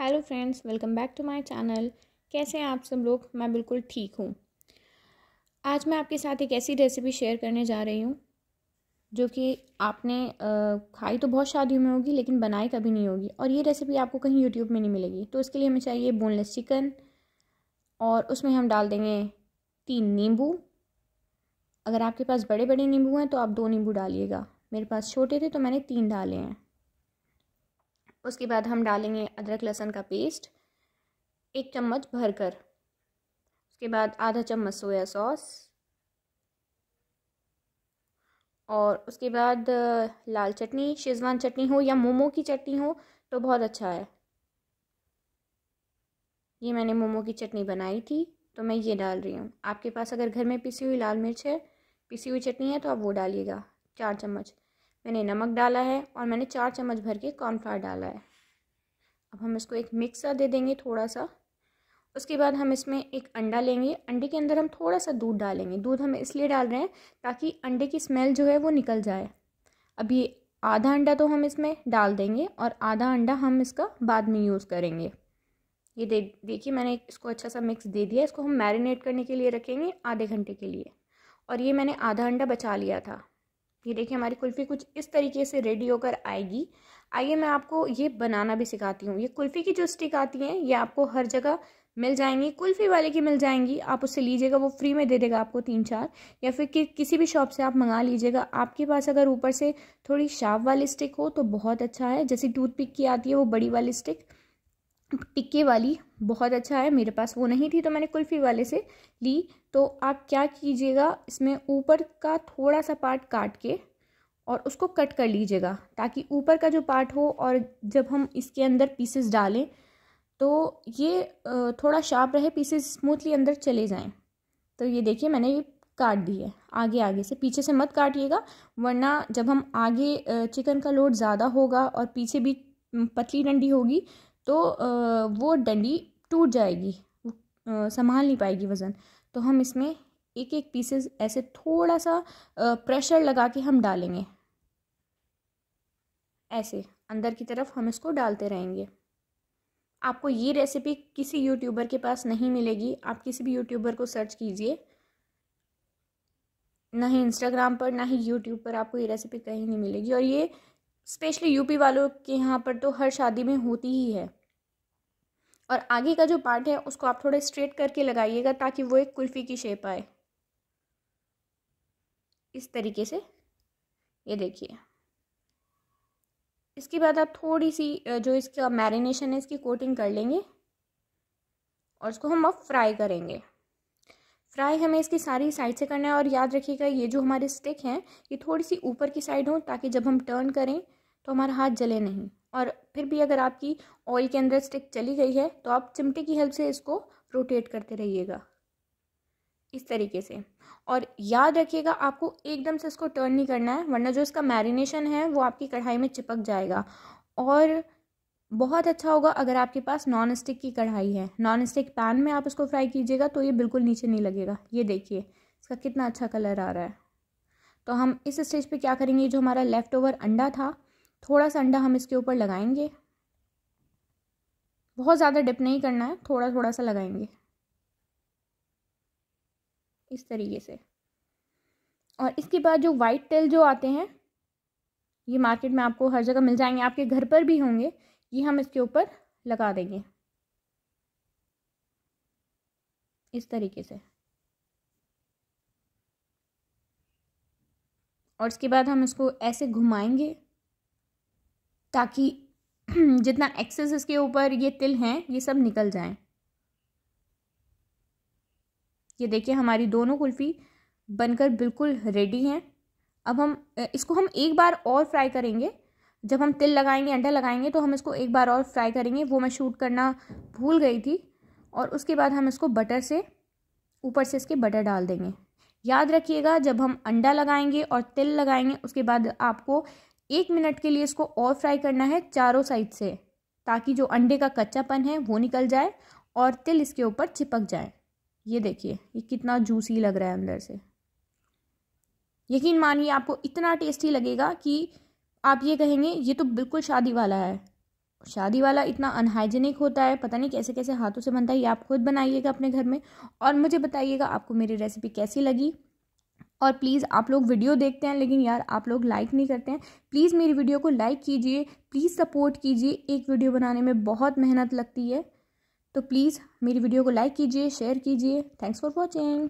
hello friends welcome back to my channel कैसे हैं आप सब लोग मैं बिल्कुल ठीक हूँ आज मैं आपके साथ एक ऐसी रेसिपी शेयर करने जा रही हूँ जो कि आपने खाई तो बहुत शादियों में होगी लेकिन बनाई कभी नहीं होगी और ये रेसिपी आपको कहीं यूट्यूब में नहीं मिलेगी तो इसके लिए हमें चाहिए बोनलेस चिकन और उसमें हम डाल देंगे तीन नींबू अगर आपके पास बड़े बड़े नींबू हैं तो आप दो नींबू डालिएगा मेरे पास छोटे थे तो मैंने तीन डाले हैं उसके बाद हम डालेंगे अदरक लहसुन का पेस्ट एक चम्मच भर कर उसके बाद आधा चम्मच सोया सॉस और उसके बाद लाल चटनी शेजवान चटनी हो या मोमो की चटनी हो तो बहुत अच्छा है ये मैंने मोमो की चटनी बनाई थी तो मैं ये डाल रही हूँ आपके पास अगर घर में पिसी हुई लाल मिर्च है पिसी हुई चटनी है तो आप वो डालिएगा चार चम्मच मैंने नमक डाला है और मैंने चार चम्मच भर के कॉर्नफ्लावर डाला है अब हम इसको एक मिक्स सा दे देंगे थोड़ा सा उसके बाद हम इसमें एक अंडा लेंगे अंडे के अंदर हम थोड़ा सा दूध डालेंगे दूध हम इसलिए डाल रहे हैं ताकि अंडे की स्मेल जो है वो निकल जाए अब ये आधा अंडा तो हम इसमें डाल देंगे और आधा अंडा हम इसका बाद में यूज़ करेंगे ये दे देखिए मैंने इसको अच्छा सा मिक्स दे दिया इसको हम मैरिनेट करने के लिए रखेंगे आधे घंटे के लिए और ये मैंने आधा अंडा बचा लिया था ये देखिए हमारी कुल्फ़ी कुछ इस तरीके से रेडी होकर आएगी आइए मैं आपको ये बनाना भी सिखाती हूँ ये कुल्फ़ी की जो स्टिक आती हैं ये आपको हर जगह मिल जाएंगी कुल्फ़ी वाले की मिल जाएंगी आप उससे लीजिएगा वो फ्री में दे देगा आपको तीन चार या फिर कि, किसी भी शॉप से आप मंगा लीजिएगा आपके पास अगर ऊपर से थोड़ी शार्प वाली स्टिक हो तो बहुत अच्छा है जैसे टूथपिक की आती है वो बड़ी वाली स्टिक टिक्के वाली बहुत अच्छा है मेरे पास वो नहीं थी तो मैंने कुल्फ़ी वाले से ली तो आप क्या कीजिएगा इसमें ऊपर का थोड़ा सा पार्ट काट के और उसको कट कर लीजिएगा ताकि ऊपर का जो पार्ट हो और जब हम इसके अंदर पीसेस डालें तो ये थोड़ा शार्प रहे पीसेस स्मूथली अंदर चले जाएं तो ये देखिए मैंने ये काट दी है आगे आगे से पीछे से मत काटिएगा वरना जब हम आगे चिकन का लोड ज़्यादा होगा और पीछे भी पतली डंडी होगी तो वो डंडी टूट जाएगी संभाल नहीं पाएगी वज़न तो हम इसमें एक एक पीसेस ऐसे थोड़ा सा प्रेशर लगा के हम डालेंगे ऐसे अंदर की तरफ हम इसको डालते रहेंगे आपको ये रेसिपी किसी यूट्यूबर के पास नहीं मिलेगी आप किसी भी यूट्यूबर को सर्च कीजिए ना ही इंस्टाग्राम पर ना ही यूट्यूब पर आपको ये रेसिपी कहीं नहीं मिलेगी और ये स्पेशली यूपी वालों के यहाँ पर तो हर शादी में होती ही है और आगे का जो पार्ट है उसको आप थोड़ा स्ट्रेट करके लगाइएगा ताकि वो एक कुल्फ़ी की शेप आए इस तरीके से ये देखिए इसके बाद आप थोड़ी सी जो इसका मैरिनेशन है इसकी कोटिंग कर लेंगे और इसको हम अब फ्राई करेंगे फ्राई हमें इसकी सारी साइड से करना है और याद रखिएगा ये जो हमारे स्टिक हैं ये थोड़ी सी ऊपर की साइड हो ताकि जब हम टर्न करें तो हमारा हाथ जले नहीं और फिर भी अगर आपकी ऑयल के अंदर स्टिक चली गई है तो आप चिमटे की हेल्प से इसको रोटेट करते रहिएगा इस तरीके से और याद रखिएगा आपको एकदम से इसको टर्न नहीं करना है वरना जो इसका मैरिनेशन है वो आपकी कढ़ाई में चिपक जाएगा और बहुत अच्छा होगा अगर आपके पास नॉन स्टिक की कढ़ाई है नॉन स्टिक पैन में आप इसको फ्राई कीजिएगा तो ये बिल्कुल नीचे नहीं लगेगा ये देखिए इसका कितना अच्छा कलर आ रहा है तो हम इस स्टेज पे क्या करेंगे जो हमारा लेफ़्ट ओवर अंडा था थोड़ा सा अंडा हम इसके ऊपर लगाएंगे बहुत ज़्यादा डिप नहीं करना है थोड़ा थोड़ा सा लगाएंगे इस तरीके से और इसके बाद जो वाइट तेल जो आते हैं ये मार्केट में आपको हर जगह मिल जाएंगे आपके घर पर भी होंगे ये हम इसके ऊपर लगा देंगे इस तरीके से और इसके बाद हम इसको ऐसे घुमाएंगे ताकि जितना एक्सेस इसके ऊपर ये तिल हैं ये सब निकल जाएं ये देखिए हमारी दोनों कुल्फ़ी बनकर बिल्कुल रेडी हैं अब हम इसको हम एक बार और फ्राई करेंगे जब हम तिल लगाएंगे अंडा लगाएंगे तो हम इसको एक बार और फ्राई करेंगे वो मैं शूट करना भूल गई थी और उसके बाद हम इसको बटर से ऊपर से इसके बटर डाल देंगे याद रखिएगा जब हम अंडा लगाएंगे और तिल लगाएंगे उसके बाद आपको एक मिनट के लिए इसको और फ्राई करना है चारों साइड से ताकि जो अंडे का कच्चापन है वो निकल जाए और तिल इसके ऊपर चिपक जाए ये देखिए ये कितना जूसी लग रहा है अंदर से यकीन मानिए आपको इतना टेस्टी लगेगा कि आप ये कहेंगे ये तो बिल्कुल शादी वाला है शादी वाला इतना अनहाइजेनिक होता है पता नहीं कैसे कैसे हाथों से बनता है ये आप खुद बनाइएगा अपने घर में और मुझे बताइएगा आपको मेरी रेसिपी कैसी लगी और प्लीज़ आप लोग वीडियो देखते हैं लेकिन यार आप लोग लाइक नहीं करते हैं प्लीज़ मेरी वीडियो को लाइक कीजिए प्लीज़ सपोर्ट कीजिए एक वीडियो बनाने में बहुत मेहनत लगती है तो प्लीज़ मेरी वीडियो को लाइक कीजिए शेयर कीजिए थैंक्स फॉर वॉचिंग